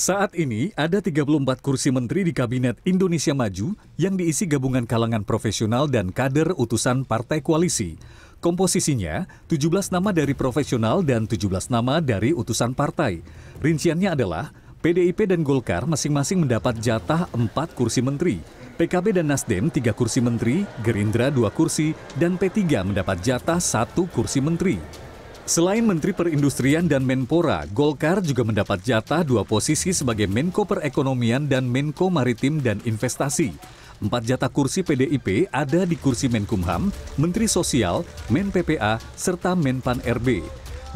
Saat ini ada 34 kursi menteri di Kabinet Indonesia Maju yang diisi gabungan kalangan profesional dan kader utusan partai koalisi. Komposisinya 17 nama dari profesional dan 17 nama dari utusan partai. Rinciannya adalah PDIP dan Golkar masing-masing mendapat jatah 4 kursi menteri. PKB dan Nasdem 3 kursi menteri, Gerindra 2 kursi, dan P3 mendapat jatah 1 kursi menteri. Selain Menteri Perindustrian dan Menpora, Golkar juga mendapat jatah dua posisi sebagai Menko Perekonomian dan Menko Maritim dan Investasi. Empat jatah kursi PDIP ada di kursi Menkumham, Menteri Sosial, Men PPA, serta Menpan RB.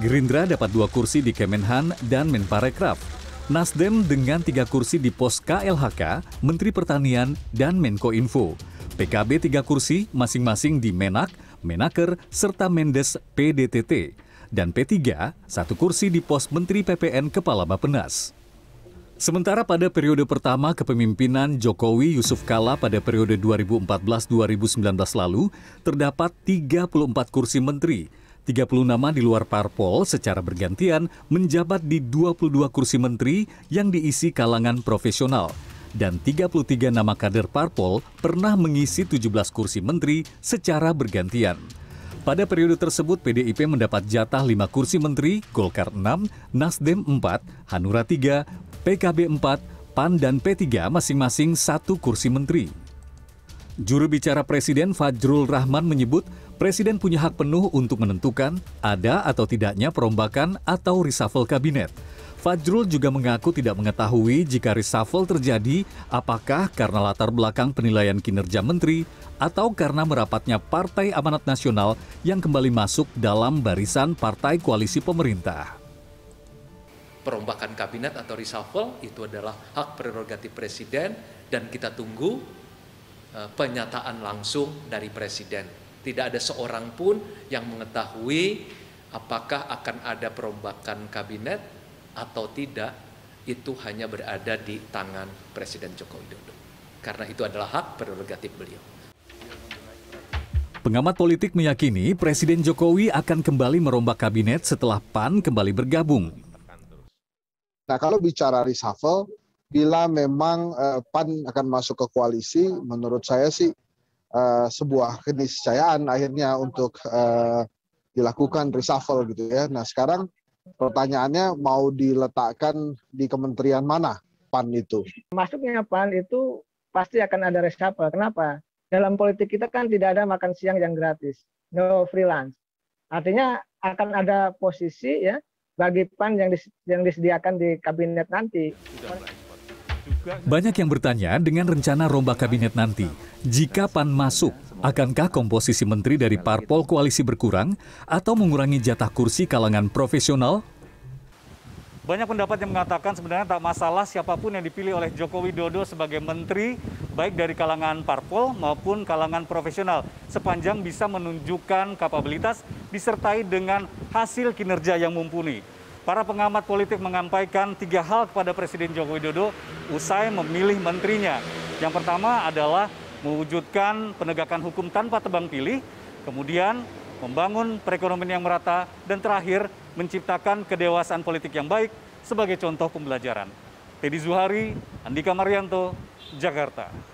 Gerindra dapat dua kursi di Kemenhan dan Menparekraf. Nasdem dengan tiga kursi di pos KLHK, Menteri Pertanian, dan Menko Info. PKB tiga kursi masing-masing di Menak, Menaker, serta Mendes PDTT dan P3 satu kursi di pos Menteri PPN Kepala Bapenas. Sementara pada periode pertama kepemimpinan Jokowi Yusuf Kala pada periode 2014-2019 lalu, terdapat 34 kursi menteri, 30 nama di luar parpol secara bergantian menjabat di 22 kursi menteri yang diisi kalangan profesional dan 33 nama kader parpol pernah mengisi 17 kursi menteri secara bergantian. Pada periode tersebut, PDIP mendapat jatah 5 kursi menteri, Golkar 6, Nasdem 4, Hanura 3, PKB 4, PAN dan P3 masing-masing satu kursi menteri. Juru bicara Presiden Fajrul Rahman menyebut, Presiden punya hak penuh untuk menentukan ada atau tidaknya perombakan atau reshuffle kabinet. Fajrul juga mengaku tidak mengetahui jika reshuffle terjadi apakah karena latar belakang penilaian kinerja menteri atau karena merapatnya Partai Amanat Nasional yang kembali masuk dalam barisan partai koalisi pemerintah. Perombakan kabinet atau reshuffle itu adalah hak prerogatif presiden dan kita tunggu eh, penyataan langsung dari presiden. Tidak ada seorang pun yang mengetahui apakah akan ada perombakan kabinet atau tidak itu hanya berada di tangan Presiden Joko Widodo. Karena itu adalah hak prerogatif beliau. Pengamat politik meyakini Presiden Jokowi akan kembali merombak kabinet setelah PAN kembali bergabung. Nah, kalau bicara reshuffle, bila memang uh, PAN akan masuk ke koalisi, menurut saya sih uh, sebuah keniscayaan akhirnya untuk uh, dilakukan reshuffle gitu ya. Nah, sekarang pertanyaannya mau diletakkan di kementerian mana PAN itu? Masuknya PAN itu pasti akan ada reshuffle. Kenapa? Dalam politik kita kan tidak ada makan siang yang gratis. No freelance. Artinya akan ada posisi ya bagi PAN yang, dis yang disediakan di kabinet nanti. Banyak yang bertanya dengan rencana rombak kabinet nanti. Jika PAN masuk, Akankah komposisi menteri dari parpol koalisi berkurang atau mengurangi jatah kursi kalangan profesional? Banyak pendapat yang mengatakan sebenarnya tak masalah siapapun yang dipilih oleh Joko Widodo sebagai menteri, baik dari kalangan parpol maupun kalangan profesional, sepanjang bisa menunjukkan kapabilitas disertai dengan hasil kinerja yang mumpuni. Para pengamat politik mengampaikan tiga hal kepada Presiden Joko Widodo usai memilih menterinya. Yang pertama adalah mewujudkan penegakan hukum tanpa tebang pilih, kemudian membangun perekonomian yang merata, dan terakhir menciptakan kedewasaan politik yang baik sebagai contoh pembelajaran. Teddy Zuhari, Andika Marianto, Jakarta.